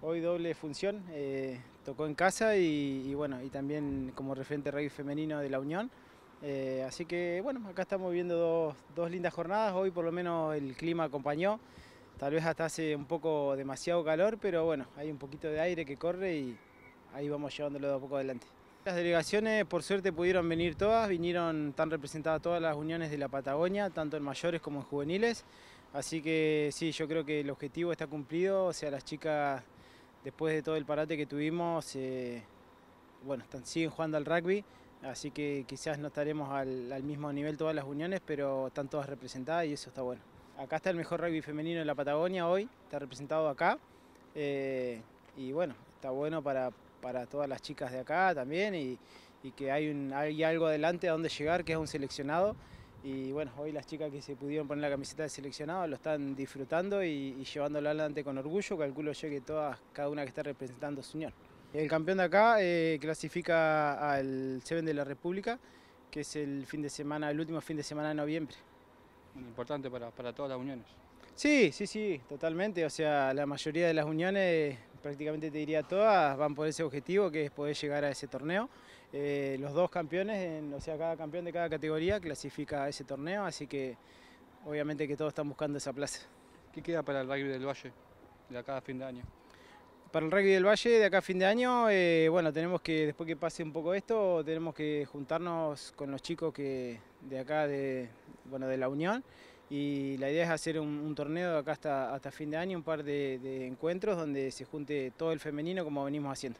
Hoy doble función, eh, tocó en casa y, bueno, y también como referente rugby femenino de la Unión. Eh, así que bueno, acá estamos viendo dos, dos, lindas jornadas, hoy por lo menos el clima acompañó, tal vez hasta hace un poco demasiado calor, pero bueno, hay un poquito de aire que corre y ahí vamos llevándolo de a poco adelante. Las delegaciones por suerte pudieron venir todas, vinieron tan representadas todas las uniones de la Patagonia, tanto en mayores como en juveniles, así que sí, yo creo que el objetivo está cumplido, o sea, las chicas después de todo el parate que tuvimos, eh, bueno, están, siguen jugando al rugby, así que quizás no estaremos al, mismo nivel todas las uniones, pero están todas representadas y eso está bueno. Acá está el mejor rugby femenino de la Patagonia hoy, está representado acá, eh, y bueno, está bueno para, todas las chicas de acá también, y, que hay, hay algo adelante a donde llegar, que es un seleccionado, y bueno, hoy las chicas que se pudieron poner la camiseta de seleccionado lo están disfrutando y, llevándolo adelante con orgullo. Calculo yo que todas, cada una que está representando su unión. El campeón de acá eh, clasifica al Seven de la República, que es el fin de semana, el último fin de semana de noviembre. Importante para, para todas las uniones. Sí, sí, sí, totalmente. O sea, la mayoría de las uniones prácticamente te diría todas, van por ese objetivo que es poder llegar a ese torneo. Eh, los dos campeones, o sea, cada campeón de cada categoría clasifica a ese torneo, así que obviamente que todos están buscando esa plaza. ¿Qué queda para el rugby del Valle de acá a fin de año? Para el rugby del Valle de acá a fin de año, eh, bueno, tenemos que, después que pase un poco esto, tenemos que juntarnos con los chicos que de acá, de, bueno, de la Unión, y la idea es hacer un, torneo acá hasta, hasta, fin de año, un par de encuentros donde se junte todo el femenino como venimos haciendo.